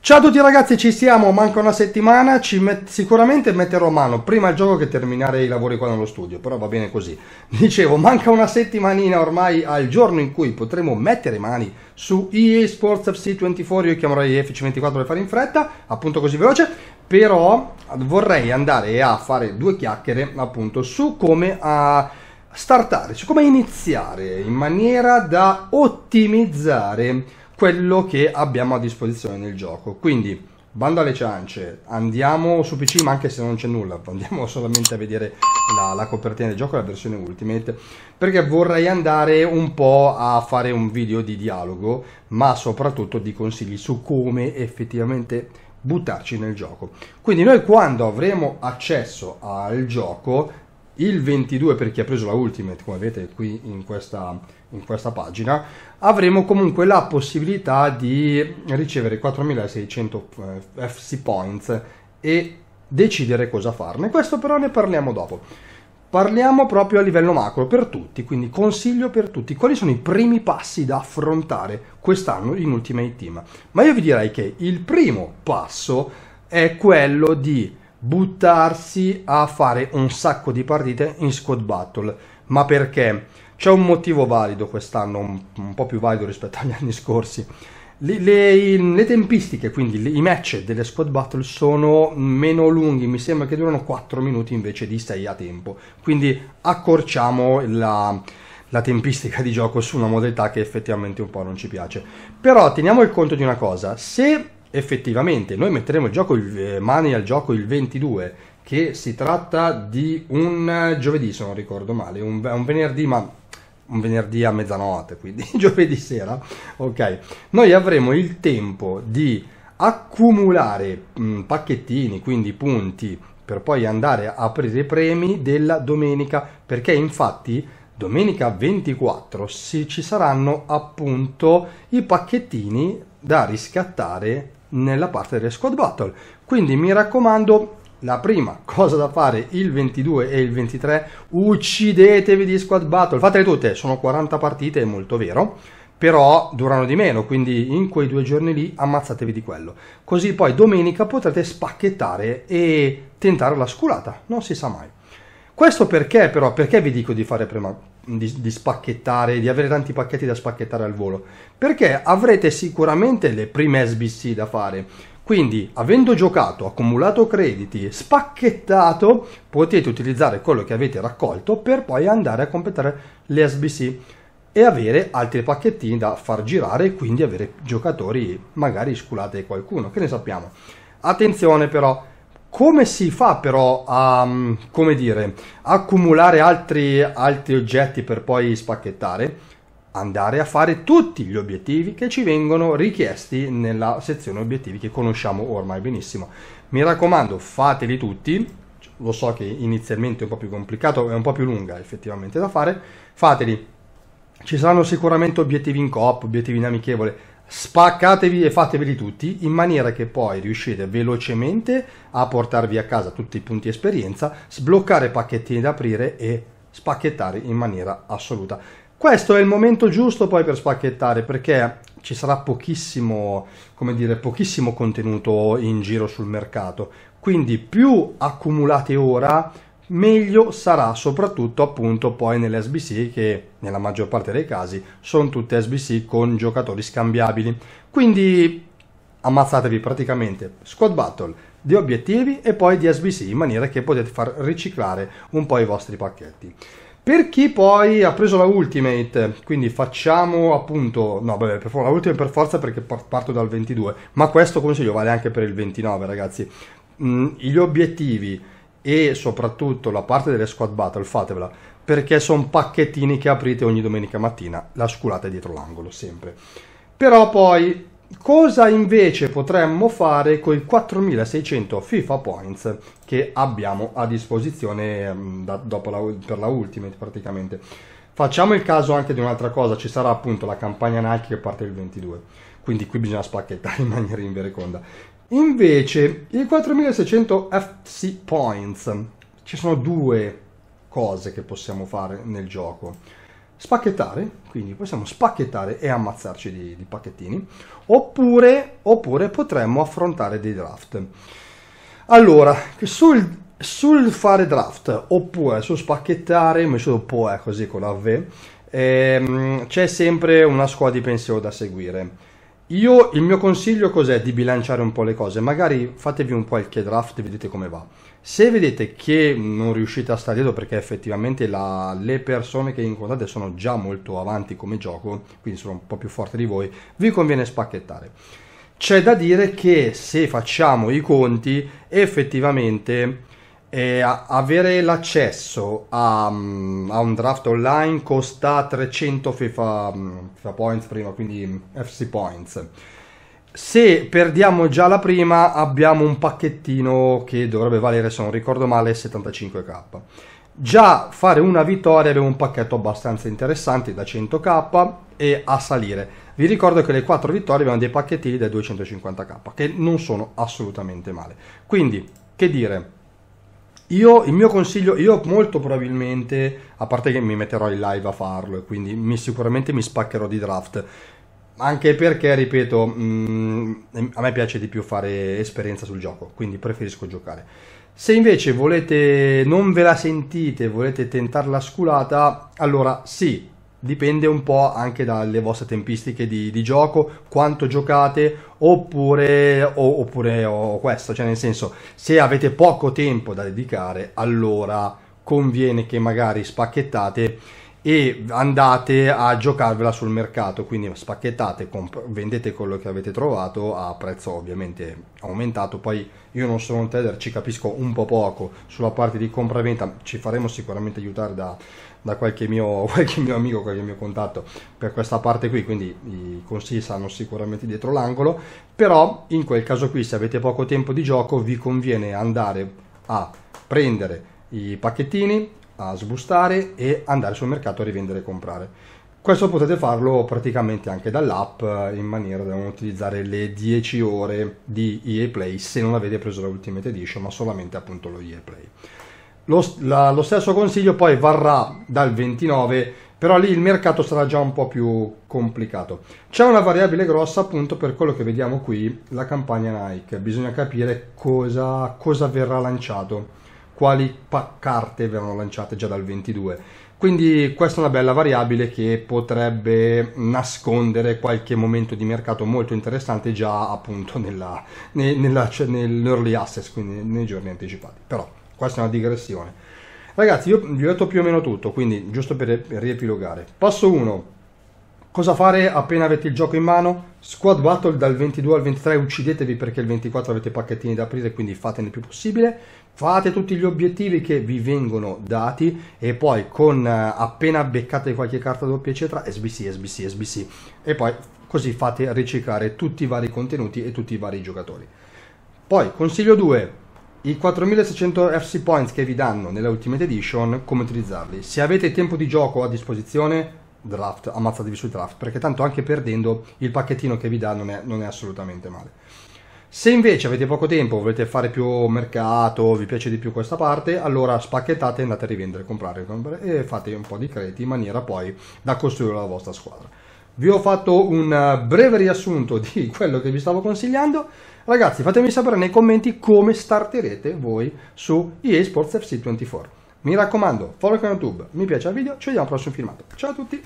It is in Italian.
Ciao a tutti ragazzi, ci siamo, manca una settimana, met sicuramente metterò mano prima al gioco che terminare i lavori qua nello studio, però va bene così. Dicevo, manca una settimanina ormai al giorno in cui potremo mettere mani su EA Sports FC24, io chiamerei fc 24 per fare in fretta, appunto così veloce, però vorrei andare a fare due chiacchiere appunto su come a startare, cioè come iniziare in maniera da ottimizzare quello che abbiamo a disposizione nel gioco. Quindi, bando alle ciance, andiamo su PC, ma anche se non c'è nulla, andiamo solamente a vedere la, la, copertina del gioco, la versione Ultimate, perché vorrei andare un po' a fare un video di dialogo, ma soprattutto di consigli su come effettivamente buttarci nel gioco. Quindi noi quando avremo accesso al gioco il 22 per chi ha preso la Ultimate, come vedete qui in questa, in questa pagina, avremo comunque la possibilità di ricevere 4600 eh, FC Points e decidere cosa farne. Questo però ne parliamo dopo. Parliamo proprio a livello macro per tutti, quindi consiglio per tutti quali sono i primi passi da affrontare quest'anno in Ultimate Team. Ma io vi direi che il primo passo è quello di buttarsi a fare un sacco di partite in squad battle. Ma perché? C'è un motivo valido quest'anno, un, un po' più valido rispetto agli anni scorsi. Le, le, le tempistiche, quindi le, i match delle squad battle sono meno lunghi, mi sembra che durano 4 minuti invece di 6 a tempo. Quindi accorciamo la, la tempistica di gioco su una modalità che effettivamente un po' non ci piace. Però teniamo il conto di una cosa, se effettivamente noi metteremo il gioco il, eh, mani al gioco il 22 che si tratta di un eh, giovedì se non ricordo male un, un venerdì ma un venerdì a mezzanotte quindi giovedì sera ok noi avremo il tempo di accumulare mh, mm, pacchettini quindi punti per poi andare a aprire i premi della domenica perché infatti domenica 24 si, ci saranno appunto i pacchettini da riscattare nella parte delle squad battle. Quindi mi raccomando, la prima cosa da fare il 22 e il 23, uccidetevi di squad battle, fatele tutte, sono 40 partite, è molto vero, però durano di meno, quindi in quei due giorni lì ammazzatevi di quello. Così poi domenica potrete spacchettare e tentare la sculata, non si sa mai. Questo perché però, perché vi dico di fare prima di, di, spacchettare, di avere tanti pacchetti da spacchettare al volo, perché avrete sicuramente le prime SBC da fare. Quindi, avendo giocato, accumulato crediti, spacchettato, potete utilizzare quello che avete raccolto per poi andare a completare le SBC e avere altri pacchettini da far girare e quindi avere giocatori magari sculate qualcuno, che ne sappiamo. Attenzione però, come si fa però a, mm, come dire, accumulare altri, altri oggetti per poi spacchettare? Andare a fare tutti gli obiettivi che ci vengono richiesti nella sezione obiettivi che conosciamo ormai benissimo. Mi raccomando, fateli tutti. Lo so che inizialmente è un po' più complicato, è un po' più lunga effettivamente da fare. Fateli. Ci saranno sicuramente obiettivi in coop, obiettivi in amichevole spaccatevi e fateveli tutti in maniera che poi riuscite velocemente a portarvi a casa tutti i punti esperienza, sbloccare pacchettini da aprire e spacchettare in maniera assoluta. Questo è il momento giusto poi per spacchettare perché ci sarà pochissimo, come dire, pochissimo contenuto in giro sul mercato. Quindi più accumulate ora, meglio sarà soprattutto appunto poi nelle SBC che nella maggior parte dei casi sono tutte SBC con giocatori scambiabili quindi ammazzatevi praticamente squad battle di obiettivi e poi di SBC in maniera che potete far riciclare un po' i vostri pacchetti per chi poi ha preso la Ultimate, quindi facciamo appunto, no beh, per, la Ultimate per forza perché parto dal 22, ma questo consiglio vale anche per il 29 ragazzi. Mm, gli obiettivi, e soprattutto la parte delle squad battle fatevela perché sono pacchettini che aprite ogni domenica mattina la sculata è dietro l'angolo sempre però poi cosa invece potremmo fare con i 4600 FIFA points che abbiamo a disposizione mm, da, la, per la Ultimate praticamente facciamo il caso anche di un'altra cosa ci sarà appunto la campagna Nike che parte il 22 quindi qui bisogna spacchettare in maniera invereconda Invece i 4600 FC Points, ci sono due cose che possiamo fare nel gioco. Spacchettare, quindi possiamo spacchettare e ammazzarci di, di pacchettini, oppure, oppure, potremmo affrontare dei draft. Allora, sul, sul fare draft oppure sul spacchettare, messo un po' così con la V, ehm, c'è sempre una scuola di pensiero da seguire io il mio consiglio cos'è di bilanciare un po' le cose? Magari fatevi un po' il key draft e vedete come va. Se vedete che non riuscite a stare dietro perché effettivamente la, le persone che incontrate sono già molto avanti come gioco, quindi sono un po' più forti di voi, vi conviene spacchettare. C'è da dire che se facciamo i conti, effettivamente e avere l'accesso a, mm, a, un draft online costa 300 FIFA, mm, FIFA Points prima, quindi mm, FC Points. Se perdiamo già la prima, abbiamo un pacchettino che dovrebbe valere, se non ricordo male, 75k. Già fare una vittoria abbiamo un pacchetto abbastanza interessante da 100k e a salire. Vi ricordo che le 4 vittorie abbiamo dei pacchettini da 250k, che non sono assolutamente male. Quindi, che dire? Io, il mio consiglio, io molto probabilmente, a parte che mi metterò in live a farlo e quindi mi, sicuramente mi spaccherò di draft, anche perché, ripeto, mh, mm, a me piace di più fare esperienza sul gioco, quindi preferisco giocare. Se invece volete, non ve la sentite, volete tentare la sculata, allora sì, dipende un po' anche dalle vostre tempistiche di, di gioco, quanto giocate oppure, o, oppure o questo, cioè nel senso se avete poco tempo da dedicare allora conviene che magari spacchettate e andate a giocarvela sul mercato, quindi spacchettate, comp- vendete quello che avete trovato a prezzo ovviamente aumentato, poi io non sono un trader, ci capisco un po' poco sulla parte di compra e compravendita, ci faremo sicuramente aiutare da, da qualche, mio, qualche mio amico, qualche mio contatto per questa parte qui, quindi i consigli saranno sicuramente dietro l'angolo, però in quel caso qui se avete poco tempo di gioco vi conviene andare a prendere i pacchettini a sbustare e andare sul mercato a rivendere e comprare. Questo potete farlo praticamente anche dall'app eh, in maniera da non utilizzare le 10 ore di EA Play se non avete preso la Ultimate Edition ma solamente appunto lo EA Play. Lo, la, lo stesso consiglio poi varrà dal 29 però lì il mercato sarà già un po' più complicato. C'è una variabile grossa appunto per quello che vediamo qui, la campagna Nike, bisogna capire cosa, cosa verrà lanciato quali pa- carte verranno lanciate già dal 22. Quindi questa è una bella variabile che potrebbe nascondere qualche momento di mercato molto interessante già appunto cioè, nell'early access, quindi nei giorni anticipati. Però questa è una digressione. Ragazzi, io vi ho detto più o meno tutto, quindi giusto per riepilogare. Passo 1 Cosa fare appena avete il gioco in mano? Squad Battle dal 22 al 23 uccidetevi perché il 24 avete pacchettini da aprire quindi fatene il più possibile. Fate tutti gli obiettivi che vi vengono dati e poi con eh, appena beccate qualche carta doppia eccetera SBC, SBC, SBC e poi così fate riciclare tutti i vari contenuti e tutti i vari giocatori. Poi consiglio 2, i 4600 FC Points che vi danno nella Ultimate Edition, come utilizzarli? Se avete tempo di gioco a disposizione draft, ammazzatevi sui draft, perché tanto anche perdendo il pacchettino che vi dà non è, non è assolutamente male. Se invece avete poco tempo, volete fare più mercato, vi piace di più questa parte, allora spacchettate e andate a rivendere, comprare, comprare e fate un po' di crediti in maniera poi da costruire la vostra squadra. Vi ho fatto un breve riassunto di quello che vi stavo consigliando. Ragazzi, fatemi sapere nei commenti come starterete voi su EA Sports FC 24. Mi raccomando, follow il canale YouTube, mi piace il video, ci vediamo al prossimo filmato. Ciao a tutti!